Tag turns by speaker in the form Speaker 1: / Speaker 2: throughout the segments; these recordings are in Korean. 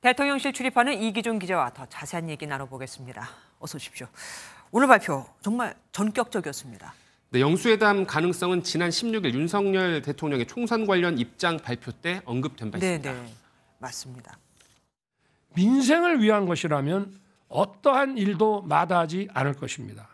Speaker 1: 대통령실 출입하는 이기종 기자와 더 자세한 얘기 나눠보겠습니다. 어서 오십시오. 오늘 발표 정말 전격적이었습니다.
Speaker 2: 네, 영수회담 가능성은 지난 16일 윤석열 대통령의 총선 관련 입장 발표 때 언급된 바 네,
Speaker 1: 있습니다. 네 맞습니다.
Speaker 2: 민생을 위한 것이라면 어떠한 일도 마다하지 않을 것입니다.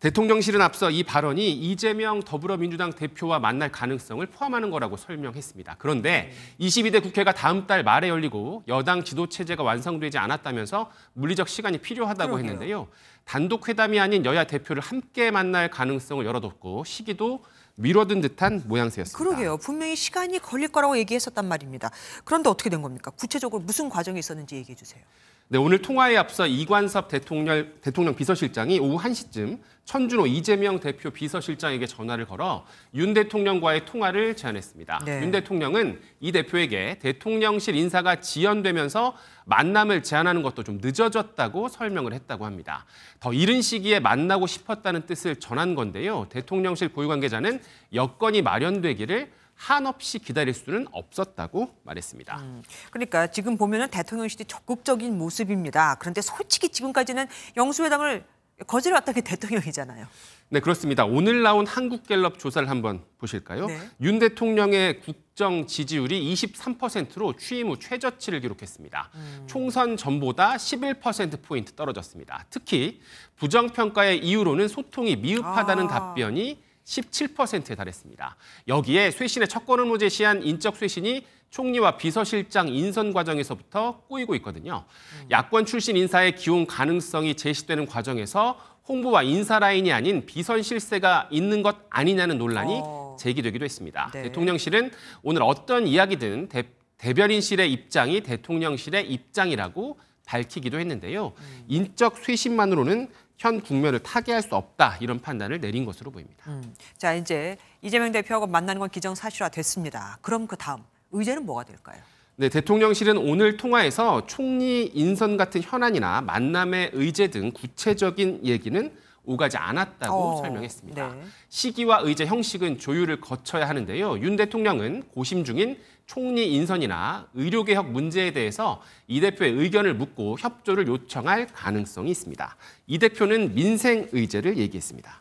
Speaker 2: 대통령실은 앞서 이 발언이 이재명 더불어민주당 대표와 만날 가능성을 포함하는 거라고 설명했습니다. 그런데 22대 국회가 다음 달 말에 열리고 여당 지도체제가 완성되지 않았다면서 물리적 시간이 필요하다고 그러게요. 했는데요. 단독 회담이 아닌 여야 대표를 함께 만날 가능성을 열어뒀고 시기도 미뤄둔 듯한 모양새였습니다.
Speaker 1: 그러게요. 분명히 시간이 걸릴 거라고 얘기했었단 말입니다. 그런데 어떻게 된 겁니까? 구체적으로 무슨 과정이 있었는지 얘기해 주세요.
Speaker 2: 네, 오늘 통화에 앞서 이관섭 대통령, 대통령 비서실장이 오후 1시쯤 천준호 이재명 대표 비서실장에게 전화를 걸어 윤 대통령과의 통화를 제안했습니다. 네. 윤 대통령은 이 대표에게 대통령실 인사가 지연되면서 만남을 제안하는 것도 좀 늦어졌다고 설명을 했다고 합니다. 더 이른 시기에 만나고 싶었다는 뜻을 전한 건데요. 대통령실 고위 관계자는 여건이 마련되기를
Speaker 1: 한없이 기다릴 수는 없었다고 말했습니다. 음, 그러니까 지금 보면 은 대통령실이 적극적인 모습입니다. 그런데 솔직히 지금까지는 영수회담을 거지를 왔다 게 대통령이잖아요.
Speaker 2: 네, 그렇습니다. 오늘 나온 한국갤럽 조사를 한번 보실까요? 네. 윤 대통령의 국정 지지율이 23%로 취임 후 최저치를 기록했습니다. 음. 총선 전보다 11%포인트 떨어졌습니다. 특히 부정평가의 이유로는 소통이 미흡하다는 아. 답변이 17%에 달했습니다. 여기에 쇄신의 첫걸음으 제시한 인적 쇄신이 총리와 비서실장 인선 과정에서부터 꼬이고 있거든요. 야권 출신 인사의 기용 가능성이 제시되는 과정에서 홍보와 인사 라인이 아닌 비선 실세가 있는 것 아니냐는 논란이 어. 제기되기도 했습니다. 네. 대통령실은 오늘 어떤 이야기든 대, 대변인실의 입장이 대통령실의 입장이라고 밝히기도 했는데요. 음. 인적 쇄신만으로는 현 국면을 타개할 수 없다 이런 판단을 내린 것으로 보입니다. 음.
Speaker 1: 자 이제 이재명 대표하고 만나는 건 기정사실화 됐습니다. 그럼 그 다음 의제는 뭐가 될까요?
Speaker 2: 네, 대통령실은 오늘 통화에서 총리 인선 같은 현안이나 만남의 의제 등 구체적인 얘기는 오가지 않았다고 어, 설명했습니다. 네. 시기와 의제 형식은 조율을 거쳐야 하는데요. 윤 대통령은 고심 중인 총리 인선이나 의료개혁 문제에 대해서 이 대표의 의견을 묻고 협조를 요청할 가능성이 있습니다. 이 대표는 민생 의제를 얘기했습니다.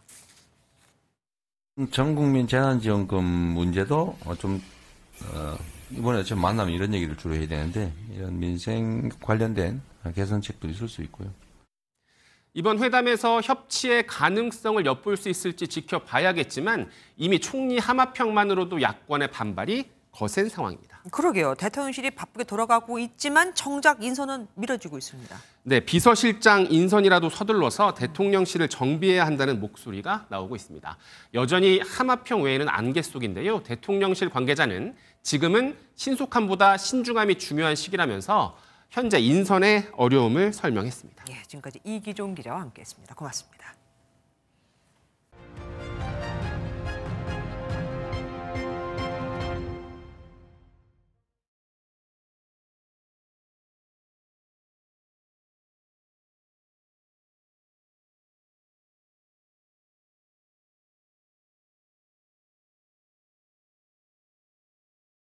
Speaker 1: 음, 전 국민 재난지원금 문제도
Speaker 2: 어, 좀 어... 이번에 어 만나면 이런 얘기를 주로 해야 되는데 이런 민생 관련된 개선책도 있을 수 있고요. 이번 회담에서 협치의 가능성을 엿볼 수 있을지 지켜봐야겠지만 이미 총리 하마평만으로도 야권의 반발이 거센 상황입니다.
Speaker 1: 그러게요. 대통령실이 바쁘게 돌아가고 있지만 정작 인선은 미뤄지고 있습니다.
Speaker 2: 네, 비서실장 인선이라도 서둘러서 대통령실을 정비해야 한다는 목소리가 나오고 있습니다. 여전히 하마평 외에는 안개 속인데요. 대통령실 관계자는 지금은 신속함보다 신중함이 중요한 시기라면서 현재 인선의 어려움을 설명했습니다.
Speaker 1: 예, 지금까지 이기종 기자와 함께했습니다. 고맙습니다.